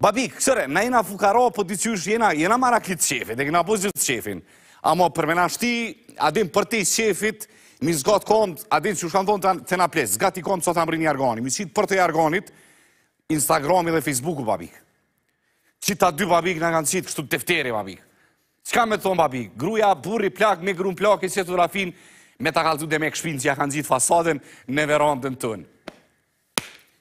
Babi, kësëre, na jena fukaro, po të qysh jena, jena mara këtë qefit, dhe këna pozit qefin. Amo, përmena shti, adin për ti qefit, mi zgat kont, adin që shkan thonë të na ples, zgat i kont, sot amri një argoni, mi qitë për te argonit, Instagrami dhe Facebooku, babi. Qita dy babi, këna kanë qitë, kështu tefteri, babi. Qka me thonë, babi, gruja, burri, plak, me grun plak, e qëtë rafin, me ta kaltu dhe me këshpin që ja kanë gjitë fasadën në verandën tënë.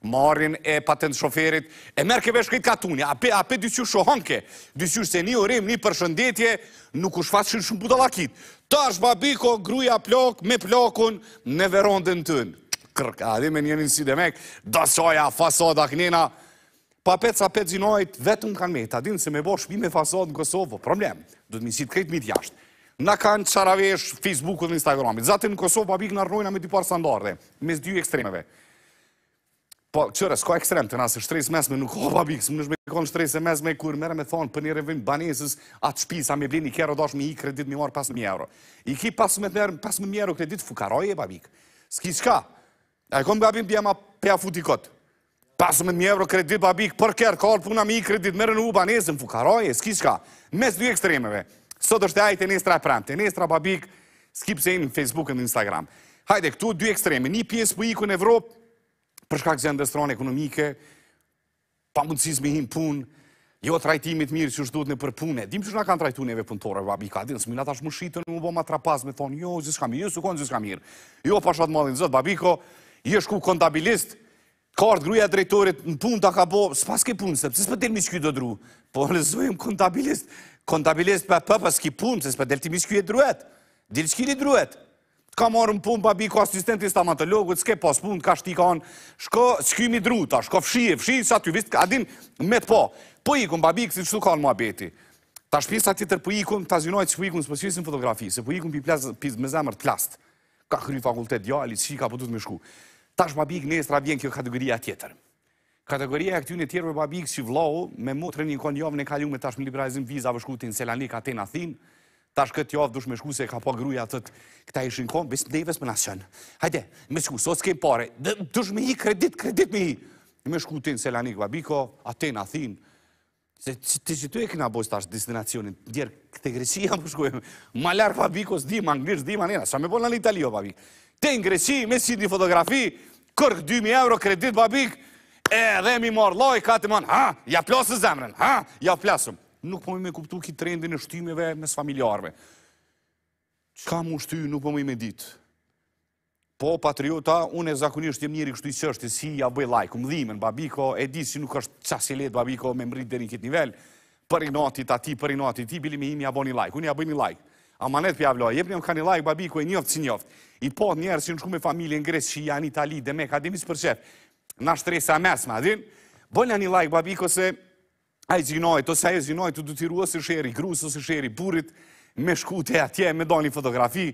marrin e patent shoferit, e merë ke veshkejt ka tunja, ape, ape dysjur shohonke, dysjur se një orim, një përshëndetje, nuk u shfaqin shumë budalakit. Ta është babiko, gruja plok, me plokun, në veron dhe në Kërka, adhe me njënin si dhe mek, dasoja, fasoda, knina, pa pet sa pet zinojt, vetëm kanë me, ta dinë se me bo shpime fasod në Kosovë, problem, du të misit krejt mit jashtë. Na kanë qaravesh Facebooku dhe Instagramit, zate në Kosovë, babik në arnojna me dy par sandarde, mes dy ekstremeve. Po, qërë, s'ko ekstrem të nasë shtres mesme, nuk ho babik, s'më nëshme shtres e mesme, kur mere me thonë për një revim banesës atë shpi, sa me blin i kjero dosh me i kredit me marë 5.000 euro. I ki 5.000 euro kredit, fukaroje, babik. S'ki s'ka. A e konë babim bjema pja futikot. 5.000 euro kredit, babik, për kërë, kërë puna me i kredit, mere në u banesën, fukaroje, s'ki s'ka. Mes dy ekstremeve, sot është e ajte nestra e pram, të nestra, babik, s'ki pëse në Facebook e në Instagram. Hajde, këtu dy ekstreme, një pjesë për ikon Evropë, për shkak se janë ekonomike, pa mundësis me him pun, jo trajtimit mirë që është duhet në përpune. Dimë që nga kanë trajtu neve punëtore, babi ka dinë, s'mila më shitën, më bo ma trapaz me thonë, jo, zis mirë, jo, su konë, zis mirë. Jo, shatë madhin, zëtë, babi ko, i është ku kontabilist, kartë gruja drejtorit në punë të ka bo, s'pas ke punë, sepse s'pë delë miskyjë do dru, po në kontabilist, kontabilist për për për s'ki punë, se s'pë delë ti miskyjë e druet, delë shkili druet, s'ka marrë në pun, babi, ko asistenti stamatologu, s'ke pas pun, ka shti ka anë, shko, s'ky mi druta, shko fshije, fshije, sa t'ju vistë, adin, me t'po, po ikun, babi, kësi qëtu ka anë mua beti, ta shpisa t'i tër po ikun, ta zinoj që po ikun, s'po s'fisin fotografi, se po ikun pi me zemër t'plast, ka kry fakultet, djali, li, si ka po du t'me shku, ta sh babi, kënë e s'ra vjen kjo kategoria tjetër. Kategoria e këtyn e për babi, kësi vlau, me mu të rëni në konjovë, me tashmë liberalizim viza, vëshku t'in Selanik, Aten, Athin, tash këtë javë dush me shku se ka pa gruja të të këta ishin konë, bis në dejves me nasion. Hajde, me shku, sot s'kem pare, dush me hi kredit, kredit me hi. Me shku ti në Selanik, Babiko, Aten, Athin, se të që tu e këna bojës destinacionin, djerë këte Greqi jam përshkujem, ma larë Babiko, s'dim, anglisht, s'dim, anjena, sa me bolë në Italio, Babik. Te në Greqi, me si një fotografi, kërkë 2.000 euro kredit, Babik, e dhe mi marë loj, ka të manë, ha, ja plasë zemrën, ha, ja plasëm nuk po më me kuptu ki trendin e shtymeve mes familjarve. Qka mu shty, nuk po më me ditë. Po, patriota, unë e zakonisht jem njeri kështu i qështë, si ja bëj lajku, më dhimen, babiko, e di si nuk është qasi letë, babiko, me mrit dhe një këtë nivel, për i nati ta ti, për i nati ti, bili me imi ja bo një lajku, unë ja bëj një lajku. A manet për javloj, jep një më ka një lajku, babiko, e njoftë si njoftë. I po, njerë si në shku me familje në Gresë, që janë Itali, dhe me akademisë për qef, në shtresa mesma, adin, bëj një lajku, babiko, se a i zinojt, ose a i zinojt, të du t'i ruës e sheri, grusë ose sheri, burit, me shkute atje, me do një fotografi.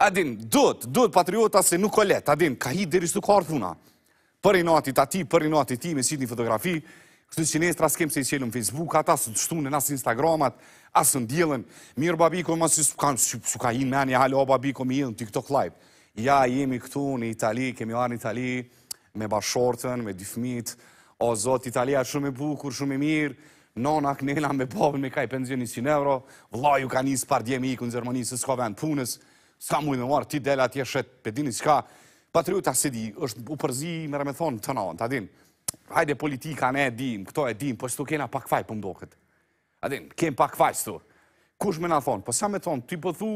Adin, dut, dut patriota se nuk o let, adin, ka hi dheri s'tu kartë puna. Për i natit ati, për i natit ti, me si një fotografi, këtë që s'kem se i në Facebook, ata asë të shtunën, asë Instagramat, asë në djelen, mirë babiko, ma si su ka hi në meni, o babiko, mi në TikTok live. Ja, jemi këtu në Itali, kemi arë në Itali, me bashortën, me dyfmitë, o zot, Italia shumë e bukur, shumë e mirë, nona knela me pavën me kaj penzioni 100 euro, vla ka njës par me iku në Gjermani, se s'ka vend punës, s'ka mujnë me marë, ti dela tje pe dini s'ka, patriota se di, është u përzi, mërë me thonë, të nonë, të adin, hajde politika, ne e dim, këto e dim, po s'tu kena pak faj për po mdoket, adin, kem pak faj s'tu, kush me na thonë, po sa me thonë, ti pëthu,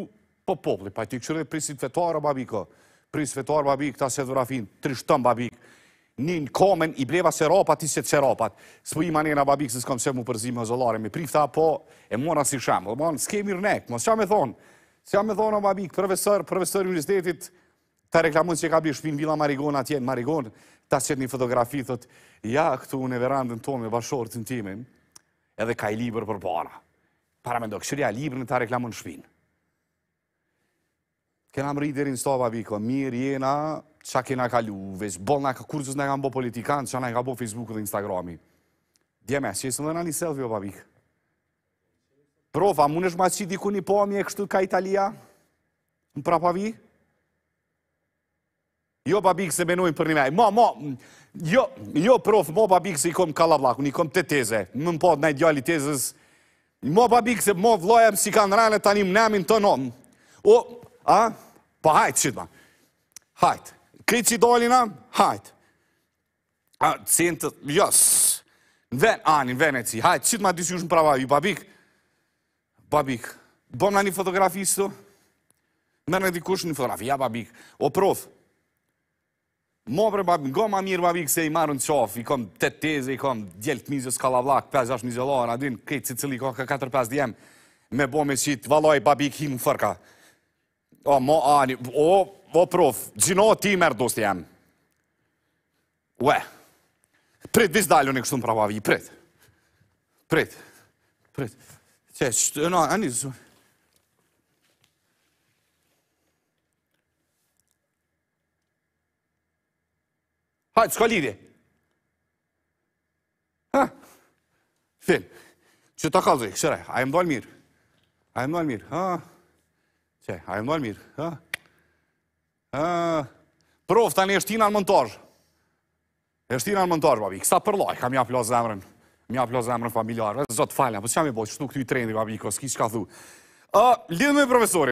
po, po popli, pa ti këshurit prisit vetarë, babiko, prisit vetarë, babik, ta se dhurafin, trishtëm, babik, Nin komen i bleva se i se seropat. se ropat. Së për i babik se s'kom se mu përzim e zolare. Me prifta po e mora si shamë. Dhe mon, s'ke mirë nek, mos qa me thonë. s'ja me thonë o babik, profesor, profesor universitetit, ta reklamun që ka bi shpin vila Marigona atje, Marigon, ta qëtë një fotografi, thot, ja, këtu në verandën tonë me bashorë të në timin, edhe ka i liber për bona. Para me ndo, këshëria liber në ta reklamun Kena më rritë dhe stopa, Viko, mirë, jena, qa kena ka ljuve, që në ka kurësus në kam bo politikanë, qa në kam bo Facebooku dhe Instagrami. Djeme, që jesë në dhe në një selfie, jo, Vavik. Profa, mune shma që diku një po, mi e kështu ka Italia? Në pra, Vavik? Jo, Vavik, se benojnë për një mejë. Mo, mo, jo, jo, prof, mo, Vavik, se i kom kalla i një kom të teze, më në po, në i djali tezes. Mo, Vavik, se mo, vlojëm, si kanë rane, tani më të O, A? Po hajtë qitë ma. Hajtë. Kritë i dolinë, hajtë. A, cënë të, jësë. Në venë, anë, në venë e cië. Hajtë, qitë ma dy që jushë më ju babik. Babik. Bëmë në një fotografi së të? mërë në dikush një fotografi, ja babik. O prof, më pre babik, nga ma mirë babik, se i marën qofë, i kom të teze, i kom djelët mizës kalavlak, 5-6 mizëlarë, adin, si ka 4-5 djemë, me bo me qitë, valoj babik, him më fërka. O, mo, ani, o, o, prof, gjino ti merë dosti jam. Ue, prit, vis dalë unë i kështu në prit. Prit, prit. Qe, që, no, ani, zë... të s'ka lidi. Ha? Fil, që ta kalëzë i, kësëre, a e më dalë mirë. A e më dalë mirë, ha? Ha? Qe, a e më mirë, ha? Prof, tani është tina në mëntor. është tina në mëntor, babi. Kësa përlaj, ka mja plo zemrën. Mja plo zemrën familjarëve. Zotë falem, po që jam i bojë, që nuk të i trendi, babi, ko, s'ki ka thu. Lidhë me profesori.